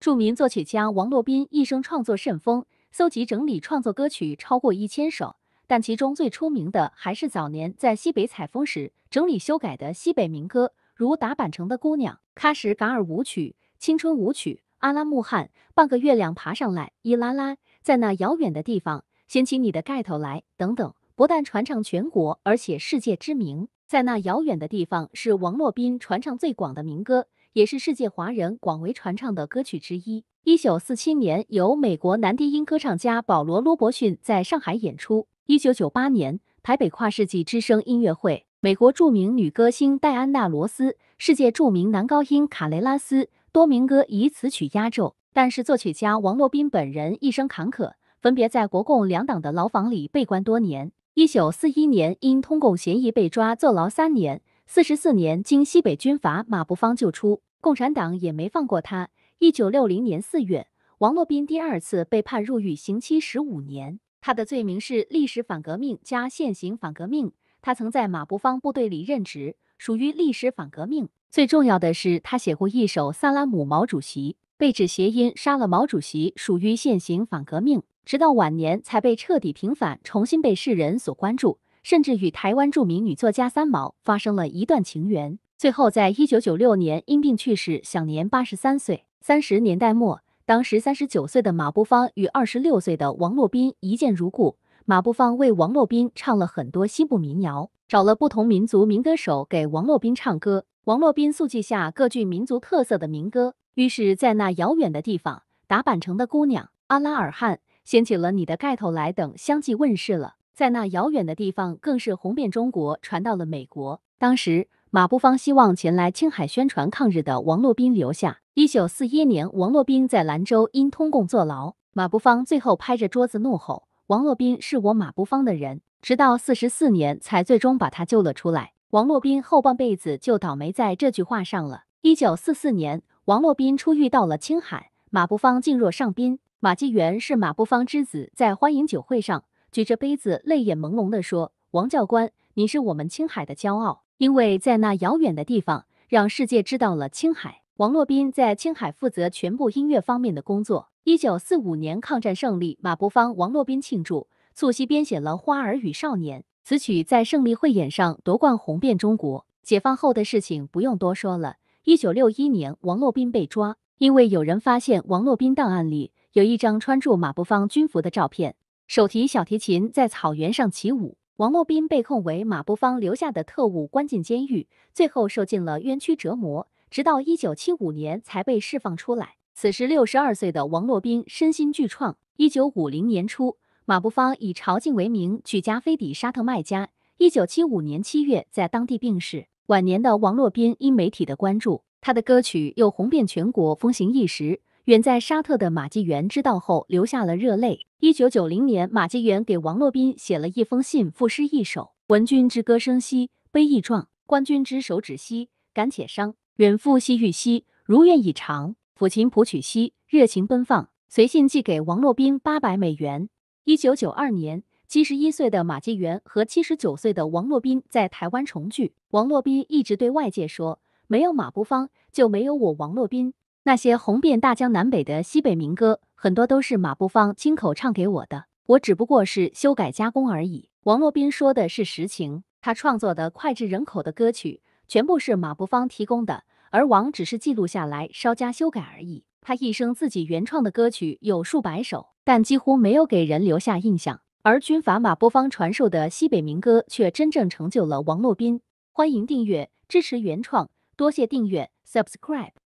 著名作曲家王洛宾一生创作甚丰，搜集整理创作歌曲超过一千首，但其中最出名的还是早年在西北采风时整理修改的西北民歌，如《达坂城的姑娘》《喀什噶尔舞曲》《青春舞曲》《阿拉木汗》《半个月亮爬上来》《伊拉拉》《在那遥远的地方》《掀起你的盖头来》等等，不但传唱全国，而且世界知名。《在那遥远的地方》是王洛宾传唱最广的民歌。也是世界华人广为传唱的歌曲之一。一九四七年，由美国男低音歌唱家保罗·罗伯逊在上海演出。一九九八年，台北跨世纪之声音乐会，美国著名女歌星戴安娜·罗斯、世界著名男高音卡雷拉斯多名歌以此曲压轴。但是，作曲家王洛宾本人一生坎坷，分别在国共两党的牢房里被关多年。一九四一年，因通共嫌疑被抓，坐牢三年。四十四年，经西北军阀马步芳救出，共产党也没放过他。一九六零年四月，王洛宾第二次被判入狱，刑期十五年。他的罪名是历史反革命加现行反革命。他曾在马步芳部队里任职，属于历史反革命。最重要的是，他写过一首《萨拉姆毛主席》，被指谐音杀了毛主席，属于现行反革命。直到晚年才被彻底平反，重新被世人所关注。甚至与台湾著名女作家三毛发生了一段情缘，最后在1996年因病去世，享年83岁。三十年代末，当时三十九岁的马步芳与二十六岁的王洛宾一见如故，马步芳为王洛宾唱了很多西部民谣，找了不同民族民歌手给王洛宾唱歌，王洛宾速记下各具民族特色的民歌，于是，在那遥远的地方，达坂城的姑娘，阿拉尔汗、掀起了你的盖头来等相继问世了。在那遥远的地方，更是红遍中国，传到了美国。当时马步芳希望前来青海宣传抗日的王洛宾留下。一九四一年，王洛宾在兰州因通共坐牢。马步芳最后拍着桌子怒吼：“王洛宾是我马步芳的人！”直到四十四年，才最终把他救了出来。王洛宾后半辈子就倒霉在这句话上了。一九四四年，王洛宾出狱到了青海，马步芳静若上宾。马继元是马步芳之子，在欢迎酒会上。举着杯子，泪眼朦胧地说：“王教官，你是我们青海的骄傲，因为在那遥远的地方，让世界知道了青海。”王洛宾在青海负责全部音乐方面的工作。一九四五年抗战胜利，马步芳、王洛宾庆祝，促膝编写了《花儿与少年》此曲，在胜利汇演上夺冠，红遍中国。解放后的事情不用多说了。一九六一年，王洛宾被抓，因为有人发现王洛宾档案里有一张穿着马步芳军服的照片。手提小提琴在草原上起舞。王洛宾被控为马步芳留下的特务，关进监狱，最后受尽了冤屈折磨，直到一九七五年才被释放出来。此时六十二岁的王洛宾身心俱创。一九五零年初，马步芳以朝觐为名举家飞抵沙特麦加。一九七五年七月，在当地病逝。晚年的王洛宾因媒体的关注，他的歌曲又红遍全国，风行一时。远在沙特的马纪元知道后，流下了热泪。一九九零年，马纪元给王洛宾写了一封信，赋诗一首：“闻君之歌声兮，悲亦壮；观君之手指兮，感且伤。远赴西域兮，如愿以偿；抚琴谱曲兮，热情奔放。”随信寄给王洛宾八百美元。一九九二年，七十一岁的马纪元和七十九岁的王洛宾在台湾重聚。王洛宾一直对外界说：“没有马步芳，就没有我王洛宾。”那些红遍大江南北的西北民歌，很多都是马步芳亲口唱给我的，我只不过是修改加工而已。王洛宾说的是实情，他创作的脍炙人口的歌曲，全部是马步芳提供的，而王只是记录下来，稍加修改而已。他一生自己原创的歌曲有数百首，但几乎没有给人留下印象，而军阀马步芳传授的西北民歌，却真正成就了王洛宾。欢迎订阅支持原创，多谢订阅，Subscribe。